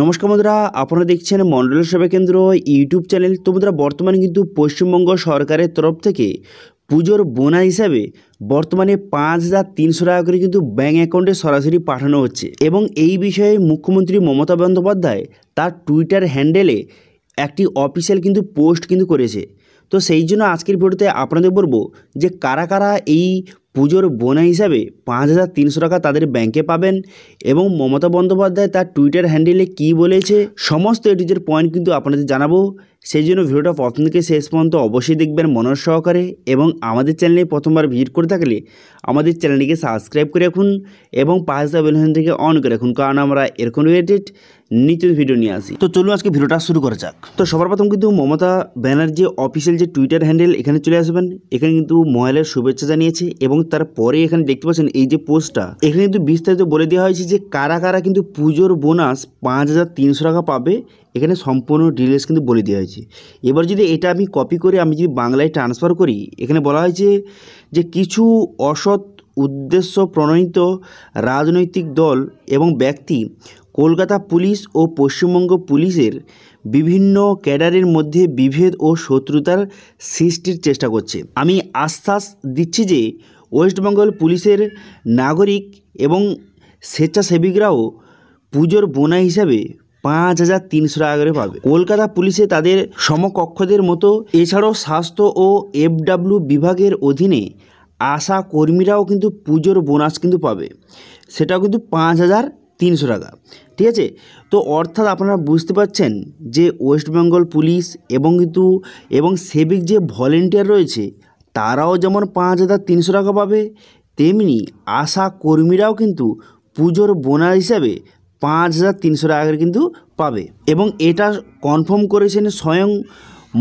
নমস্কার বন্ধুরা আপনারা দেখছেন মণ্ডল সেবা কেন্দ্র ইউটিউব চ্যানেল তো বন্ধুরা বর্তমানে কিন্তু পশ্চিমবঙ্গ সরকারের তরফ থেকে পুজোর বোনা হিসাবে বর্তমানে পাঁচ হাজার তিনশো টাকা করে কিন্তু ব্যাঙ্ক অ্যাকাউন্টে সরাসরি পাঠানো হচ্ছে এবং এই বিষয়ে মুখ্যমন্ত্রী মমতা বন্দ্যোপাধ্যায় তার টুইটার হ্যান্ডেলে একটি অফিসিয়াল কিন্তু পোস্ট কিন্তু করেছে তো সেই জন্য আজকের ভিডিওতে আপনাদের বলবো যে কারা কারা এই পুজোর বোনা হিসাবে পাঁচ হাজার তিনশো টাকা তাদের ব্যাংকে পাবেন এবং মমতা বন্দ্যোপাধ্যায় তার টুইটার হ্যান্ডেলে কি বলেছে সমস্ত এটিজের পয়েন্ট কিন্তু আপনাদের জানাবো সেই জন্য ভিডিওটা প্রথম থেকে শেষ পর্যন্ত অবশ্যই দেখবেন মনোর সহকারে এবং আমাদের চ্যানেলে প্রথমবার ভিজিট করে থাকলে আমাদের চ্যানেলটিকে সাবস্ক্রাইব করে রাখুন এবং পাঁচ বেলহন থেকে অন করে রাখুন কারণ আমরা এরকম রিলেটেড নিচের ভিডিও নিয়ে আসি তো চলুন আজকে ভিডিওটা শুরু করা যাক তো সবার প্রথম কিন্তু মমতা ব্যানার্জি অফিসিয়াল যে টুইটার হ্যান্ডেল এখানে চলে আসবেন এখানে কিন্তু মহিলার শুভেচ্ছা জানিয়েছে এবং তারপরে এখানে দেখতে পাচ্ছেন এই যে পোস্টটা এখানে কিন্তু বিস্তারিত বলে দেওয়া হয়েছে যে কারা কারা কিন্তু পুজোর বোনাস পাঁচ টাকা পাবে এখানে সম্পূর্ণ ডিটেলস কিন্তু বলে দেওয়া হয়েছে এবার যদি এটা আমি কপি করে আমি যদি বাংলায় ট্রান্সফার করি এখানে বলা হয়েছে যে কিছু অসৎ উদ্দেশ্য প্রণয়িত রাজনৈতিক দল এবং ব্যক্তি কলকাতা পুলিশ ও পশ্চিমবঙ্গ পুলিশের বিভিন্ন ক্যাডারের মধ্যে বিভেদ ও শত্রুতার সৃষ্টির চেষ্টা করছে আমি আশ্বাস দিচ্ছি যে ওয়েস্টবেঙ্গল পুলিশের নাগরিক এবং স্বেচ্ছাসেবিকরাও পুজোর বোনা হিসাবে পাঁচ হাজার তিনশো টাকা করে পাবে কলকাতা পুলিশে তাদের সমকক্ষদের মতো এছাড়াও স্বাস্থ্য ও এফডাব্লিউ বিভাগের অধীনে আশা কর্মীরাও কিন্তু পুজোর বোনাস কিন্তু পাবে সেটাও কিন্তু পাঁচ হাজার তিনশো টাকা ঠিক আছে তো অর্থাৎ আপনারা বুঝতে পারছেন যে ওয়েস্ট বেঙ্গল পুলিশ এবং কিন্তু এবং সেবিক যে ভলেন্টিয়ার রয়েছে তারাও যেমন পাঁচ হাজার তিনশো টাকা পাবে তেমনি আশা কর্মীরাও কিন্তু পুজোর বোনাস হিসাবে পাঁচ হাজার তিনশো টাকা কিন্তু পাবে এবং এটা কনফার্ম করেছেন স্বয়ং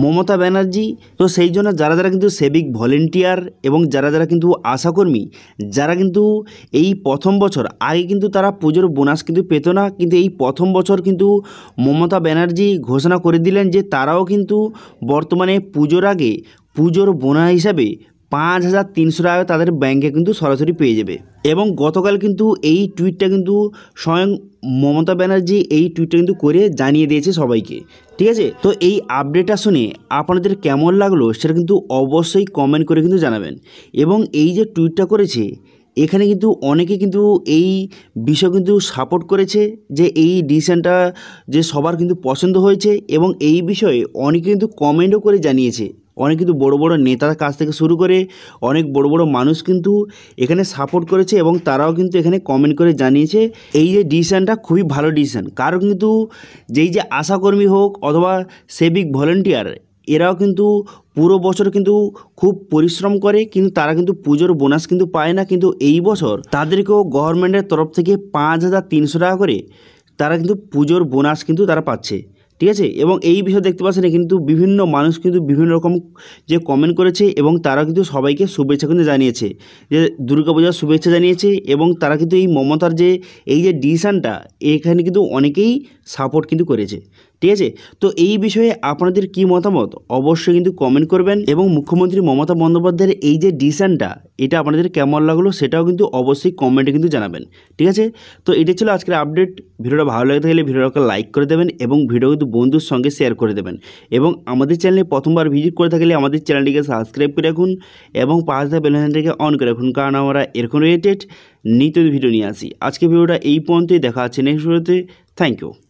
মমতা ব্যানার্জি তো সেই জন্য যারা যারা কিন্তু সেভিক ভলেন্টিয়ার এবং যারা যারা কিন্তু আশাকর্মী যারা কিন্তু এই প্রথম বছর আগে কিন্তু তারা পুজোর বোনাস কিন্তু পেত না কিন্তু এই প্রথম বছর কিন্তু মমতা ব্যানার্জি ঘোষণা করে দিলেন যে তারাও কিন্তু বর্তমানে পুজোর আগে পুজোর বোনাস হিসাবে পাঁচ হাজার তিনশো টাকা তাদের ব্যাংকে কিন্তু সরাসরি পেয়ে যাবে এবং গতকাল কিন্তু এই টুইটটা কিন্তু স্বয়ং মমতা ব্যানার্জি এই টুইটটা কিন্তু করে জানিয়ে দিয়েছে সবাইকে ঠিক আছে তো এই আপডেটটা শুনে আপনাদের কেমন লাগলো সেটা কিন্তু অবশ্যই কমেন্ট করে কিন্তু জানাবেন এবং এই যে টুইটটা করেছে এখানে কিন্তু অনেকে কিন্তু এই বিষয় কিন্তু সাপোর্ট করেছে যে এই ডিসিশানটা যে সবার কিন্তু পছন্দ হয়েছে এবং এই বিষয়ে অনেকে কিন্তু কমেন্টও করে জানিয়েছে অনেক কিন্তু বড় বড় নেতার কাছ থেকে শুরু করে অনেক বড় বড় মানুষ কিন্তু এখানে সাপোর্ট করেছে এবং তারাও কিন্তু এখানে কমেন্ট করে জানিয়েছে এই যে ডিসিশানটা খুবই ভালো ডিসিশান কারণ কিন্তু যেই যে আশাকর্মী হোক অথবা সেভিক ভলেন্টিয়ার এরাও কিন্তু পুরো বছর কিন্তু খুব পরিশ্রম করে কিন্তু তারা কিন্তু পুজোর বোনাস কিন্তু পায় না কিন্তু এই বছর তাদেরকেও গভর্নমেন্টের তরফ থেকে পাঁচ হাজার তিনশো টাকা করে তারা কিন্তু পুজোর বোনাস কিন্তু তারা পাচ্ছে ঠিক আছে এবং এই বিষয়ে দেখতে পাচ্ছেন কিন্তু বিভিন্ন মানুষ কিন্তু বিভিন্ন রকম যে কমেন্ট করেছে এবং তারা কিন্তু সবাইকে শুভেচ্ছা কিন্তু জানিয়েছে যে দুর্গাপূজার শুভেচ্ছা জানিয়েছে এবং তারা কিন্তু এই মমতার যে এই যে ডিসিশানটা এখানে কিন্তু অনেকেই সাপোর্ট কিন্তু করেছে ঠিক আছে তো এই বিষয়ে আপনাদের কি মতামত অবশ্যই কিন্তু কমেন্ট করবেন এবং মুখ্যমন্ত্রী মমতা বন্দ্যোপাধ্যায়ের এই যে ডিসিশানটা এটা আপনাদের কেমন লাগলো সেটাও কিন্তু অবশ্যই কমেন্টে কিন্তু জানাবেন ঠিক আছে তো এটা ছিল আজকের আপডেট ভিডিওটা ভালো লাগে থাকলে ভিডিওটাকে লাইক করে দেবেন এবং ভিডিও কিন্তু বন্ধুর সঙ্গে শেয়ার করে দেবেন এবং আমাদের চ্যানেলে প্রথমবার ভিজিট করে থাকলে আমাদের চ্যানেলটিকে সাবস্ক্রাইব করে রাখুন এবং পাঁচ দা বেলাইনটাকে অন করে রাখুন কারণ আমরা এরকম রিলেটেড নিত্য ভিডিও নিয়ে আসি আজকে ভিডিওটা এই পর্যন্তই দেখা আছে নেক্সট ভিডিওতে থ্যাংক ইউ